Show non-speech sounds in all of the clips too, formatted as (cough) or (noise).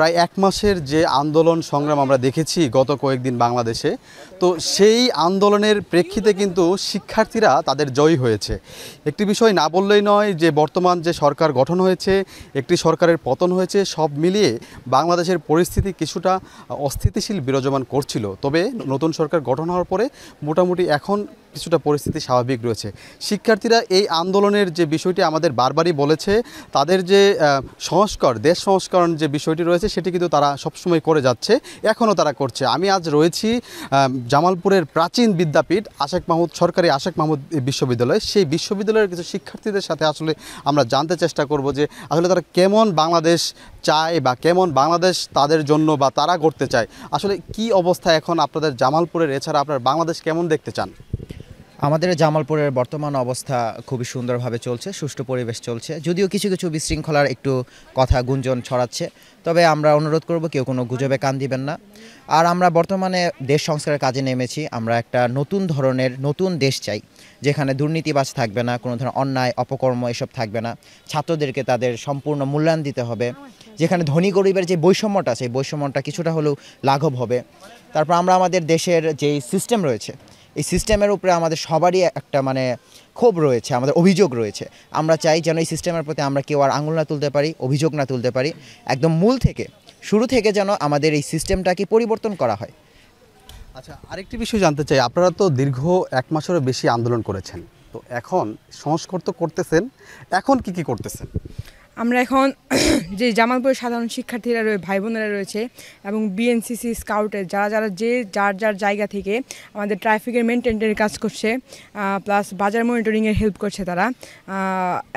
প্রায় এক মাসের যে আন্দোলন সংগ্রাম আমরা দেখেছি গত কয়েকদিন বাংলাদেশে তো সেই আন্দোলনের প্রেক্ষিতে কিন্তু শিক্ষার্থীরা তাদের জয়ী হয়েছে একটি বিষয় না বললেই নয় যে বর্তমান যে সরকার গঠন হয়েছে একটি সরকারের পতন হয়েছে সব মিলিয়ে বাংলাদেশের পরিস্থিতি কিছুটা অস্থিতিশীল বিরাজমান করছিল তবে নতুন সরকার গঠন হওয়ার পরে মোটামুটি এখন কিছুটা পরিস্থিতি স্বাভাবিক রয়েছে শিক্ষার্থীরা এই আন্দোলনের যে বিষয়টি আমাদের বারবারই বলেছে তাদের যে সংস্কার দেশ সংস্করণ যে বিষয়টি রয়েছে সেটি কিন্তু তারা সবসময় করে যাচ্ছে এখনও তারা করছে আমি আজ রয়েছি জামালপুরের প্রাচীন বিদ্যাপীঠ আশেখ মাহমুদ সরকারি আশেখ মাহমুদ বিশ্ববিদ্যালয় সেই বিশ্ববিদ্যালয়ের কিছু শিক্ষার্থীদের সাথে আসলে আমরা জানতে চেষ্টা করব যে আসলে তারা কেমন বাংলাদেশ চায় বা কেমন বাংলাদেশ তাদের জন্য বা তারা করতে চায় আসলে কি অবস্থা এখন আপনাদের জামালপুরের এছাড়া আপনার বাংলাদেশ কেমন দেখতে চান আমাদের জামালপুরের বর্তমান অবস্থা খুবই সুন্দরভাবে চলছে সুষ্ঠু পরিবেশ চলছে যদিও কিছু কিছু বিশৃঙ্খলার একটু কথা গুঞ্জন ছড়াচ্ছে তবে আমরা অনুরোধ করব কেউ কোনো গুজবে কান দিবেন না আর আমরা বর্তমানে দেশ সংস্কারের কাজে নেমেছি আমরা একটা নতুন ধরনের নতুন দেশ চাই যেখানে দুর্নীতিবাজ থাকবে না কোনো ধরনের অন্যায় অপকর্ম এসব থাকবে না ছাত্রদেরকে তাদের সম্পূর্ণ মূল্যায়ন দিতে হবে যেখানে ধনী গরিবের যে বৈষম্যটা সেই বৈষম্যটা কিছুটা হলেও লাঘব হবে তারপর আমরা আমাদের দেশের যেই সিস্টেম রয়েছে এই সিস্টেমের উপরে আমাদের সবারই একটা মানে ক্ষোভ রয়েছে আমাদের অভিযোগ রয়েছে আমরা চাই যেন এই সিস্টেমের প্রতি আমরা কেউ আর আঙুল না তুলতে পারি অভিযোগ না তুলতে পারি একদম মূল থেকে শুরু থেকে যেন আমাদের এই সিস্টেমটাকে পরিবর্তন করা হয় আচ্ছা আরেকটি বিষয় জানতে চাই আপনারা তো দীর্ঘ এক মাসেরও বেশি আন্দোলন করেছেন তো এখন সংস্কর তো করতেছেন এখন কি কি করতেছেন আমরা এখন (clears throat) যে জামালপুরের সাধারণ শিক্ষার্থীরা রয়ে ভাই বোনেরা রয়েছে এবং বিএনসিসি স্কাউটের যারা যারা যে যার যার জায়গা থেকে আমাদের ট্রাফিকের মেনটেনের কাজ করছে প্লাস বাজার মনিটরিংয়ের হেল্প করছে তারা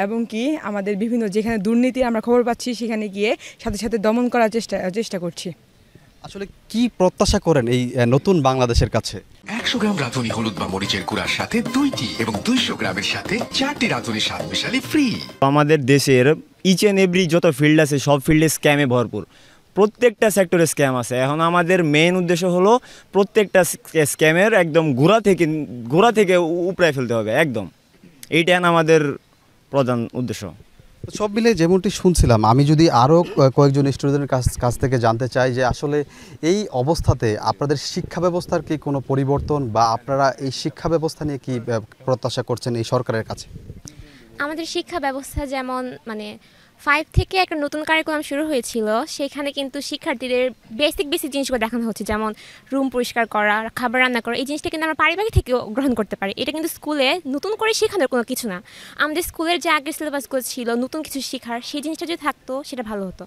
এবং কি আমাদের বিভিন্ন যেখানে দুর্নীতি আমরা খবর পাচ্ছি সেখানে গিয়ে সাথে সাথে দমন করার চেষ্টা চেষ্টা করছি আসলে কি প্রত্যাশা করেন এই নতুন বাংলাদেশের কাছে একশো গ্রাম রাঁধুনি হলুদ বা মরিচের কুড়ার সাথে দুইটি এবং দুইশো গ্রামের সাথে চারটি রাঁধুনি স্বাদ মিশালে ফ্রি আমাদের দেশের ইচ অ্যান্ড এভরি যত ফিল্ড আছে সব ফিল্ডে স্ক্যামে ভরপুর প্রত্যেকটা সেক্টরে স্ক্যাম আছে এখন আমাদের মেন উদ্দেশ্য হলো প্রত্যেকটা স্ক্যামের একদম গোড়া থেকে গোড়া থেকে উপড়ায় ফেলতে হবে একদম এইটাই আমাদের প্রধান উদ্দেশ্য সব মিলে যেমনটি শুনছিলাম আমি যদি আরও কয়েকজন স্টুডেন্টের কাছ কাছ থেকে জানতে চাই যে আসলে এই অবস্থাতে আপনাদের শিক্ষা ব্যবস্থার কি কোনো পরিবর্তন বা আপনারা এই শিক্ষা ব্যবস্থা নিয়ে কি প্রত্যাশা করছেন এই সরকারের কাছে আমাদের শিক্ষা ব্যবস্থা যেমন মানে ফাইভ থেকে একটা নতুন কার্যক্রম শুরু হয়েছিল সেখানে কিন্তু শিক্ষার্থীদের বেসিক বেসিক জিনিসগুলো দেখানো হচ্ছে যেমন রুম পরিষ্কার করা খাবার রান্না করা এই জিনিসটা কিন্তু আমরা পারিবারিক থেকেও গ্রহণ করতে পারি এটা কিন্তু স্কুলে নতুন করে শেখানোর কোনো কিছু না আমাদের স্কুলের যে আগের সিলেবাসগুলো ছিল নতুন কিছু শেখার সেই জিনিসটা যদি থাকতো সেটা ভালো হতো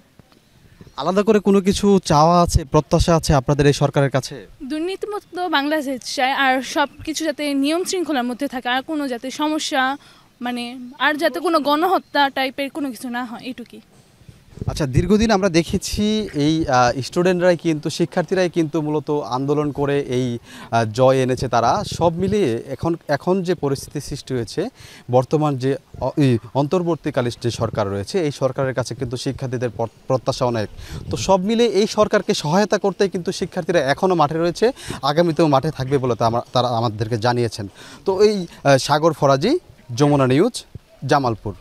আলাদা করে কোনো কিছু চাওয়া আছে প্রত্যাশা আছে আপনাদের এই সরকারের কাছে দুর্নীতিমুক্ত বাংলাদেশ চায় আর সব কিছু যাতে নিয়ম শৃঙ্খলার মধ্যে থাকে আর কোনো যাতে সমস্যা মানে আর যাতে কোনো গণহত্যা টাইপের কোনো কিছু না হয় এটুকুই আচ্ছা দীর্ঘদিন আমরা দেখেছি এই স্টুডেন্টরাই কিন্তু শিক্ষার্থীরাই কিন্তু মূলত আন্দোলন করে এই জয় এনেছে তারা সব মিলিয়ে এখন এখন যে পরিস্থিতি সৃষ্টি হয়েছে বর্তমান যে অন্তর্বর্তীকালীন যে সরকার রয়েছে এই সরকারের কাছে কিন্তু শিক্ষার্থীদের প্রত্যাশা অনেক তো সব মিলিয়ে এই সরকারকে সহায়তা করতে কিন্তু শিক্ষার্থীরা এখনও মাঠে রয়েছে আগামীতেও মাঠে থাকবে বলে তারা আমাদেরকে জানিয়েছেন তো এই সাগর ফরাজি যমুনা নিউজ জামালপুর